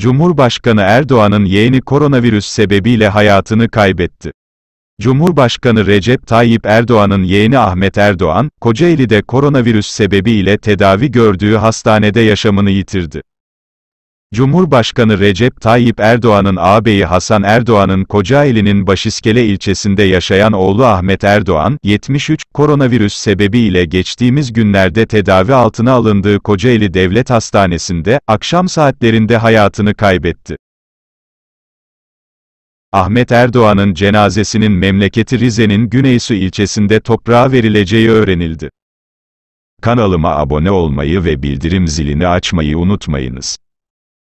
Cumhurbaşkanı Erdoğan'ın yeğeni koronavirüs sebebiyle hayatını kaybetti. Cumhurbaşkanı Recep Tayyip Erdoğan'ın yeğeni Ahmet Erdoğan, Kocaeli'de koronavirüs sebebiyle tedavi gördüğü hastanede yaşamını yitirdi. Cumhurbaşkanı Recep Tayyip Erdoğan'ın ağabeyi Hasan Erdoğan'ın Kocaeli'nin Başiskele ilçesinde yaşayan oğlu Ahmet Erdoğan, 73, koronavirüs sebebiyle geçtiğimiz günlerde tedavi altına alındığı Kocaeli Devlet Hastanesi'nde, akşam saatlerinde hayatını kaybetti. Ahmet Erdoğan'ın cenazesinin memleketi Rize'nin Güneysu ilçesinde toprağa verileceği öğrenildi. Kanalıma abone olmayı ve bildirim zilini açmayı unutmayınız.